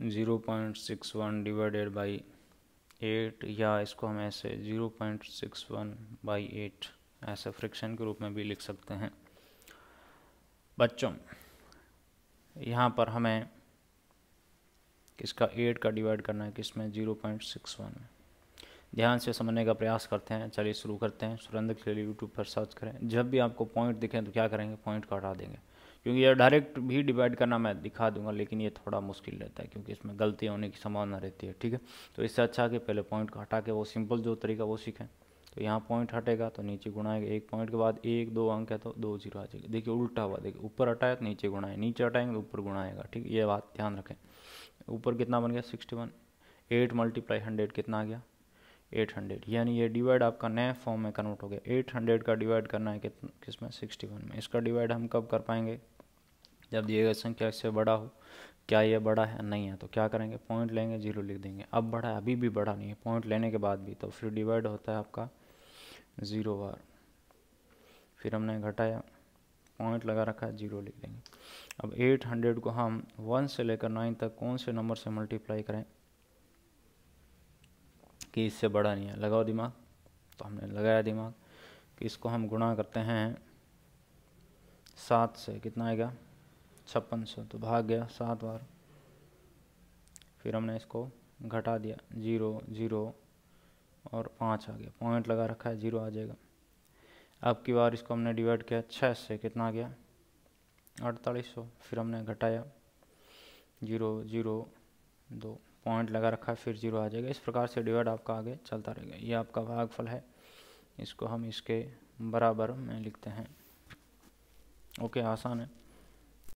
zero point six one divided by eight या इसको हम ऐसे zero point six one by eight ऐसे फ्रिक्शन के रूप में भी लिख सकते हैं बच्चों यहाँ पर हमें किसका एट का डिवाइड करना है किस में ज़ीरो पॉइंट सिक्स वन ध्यान से समझने का प्रयास करते हैं चलिए शुरू करते हैं सुरेंद्र खिलेली यूट्यूब पर सर्च करें जब भी आपको पॉइंट दिखें तो क्या करेंगे पॉइंट को हटा देंगे क्योंकि यह डायरेक्ट भी डिवाइड करना मैं दिखा दूंगा लेकिन ये थोड़ा मुश्किल रहता है क्योंकि इसमें गलती होने की संभावना रहती है ठीक है तो इससे अच्छा कि पहले पॉइंट को हटा के वो सिंपल जो तरीका वो सीखें तो यहाँ पॉइंट हटेगा तो नीचे गुणाएगा एक पॉइंट के बाद एक दो अंक है तो दो जीरो आ जाएगी देखिए उल्टा हुआ देखिए ऊपर हटाया तो नीचे गुणाएं नीचे हटाएंगे तो ऊपर गुणाएगा ठीक ये बात ध्यान रखें ऊपर कितना बन गया sixty one eight multiply hundred कितना आ गया एट हंड्रेड यानी ये डिवाइड आपका नए फॉर्म में कन्वर्ट हो गया एट हंड्रेड का डिवाइड करना है कितना किस में सिक्सटी वन में इसका डिवाइड हम कब कर पाएंगे जब दिए गए संख्या से बड़ा हो क्या ये बड़ा है नहीं है तो क्या करेंगे पॉइंट लेंगे जीरो लिख देंगे अब बड़ा है अभी भी बड़ा नहीं है पॉइंट लेने के बाद भी तो फिर डिवाइड होता है आपका ज़ीरो बार फिर हमने घटाया पॉइंट लगा रखा है जीरो लिख देंगे अब एट हंड्रेड को हम वन से लेकर नाइन तक कौन से नंबर से मल्टीप्लाई करें कि इससे बड़ा नहीं है लगाओ दिमाग तो हमने लगाया दिमाग कि इसको हम गुणा करते हैं सात से कितना आएगा छप्पन सौ तो भाग गया सात बार फिर हमने इसको घटा दिया जीरो जीरो और पाँच आ गया पॉइंट लगा रखा है जीरो आ जाएगा अब की बार इसको हमने डिवाइड किया छः से कितना आ गया अड़तालीस सौ फिर हमने घटाया जीरो जीरो दो पॉइंट लगा रखा है फिर जीरो आ जाएगा इस प्रकार से डिवाइड आपका आगे चलता रहेगा ये आपका भागफल है इसको हम इसके बराबर में लिखते हैं ओके आसान है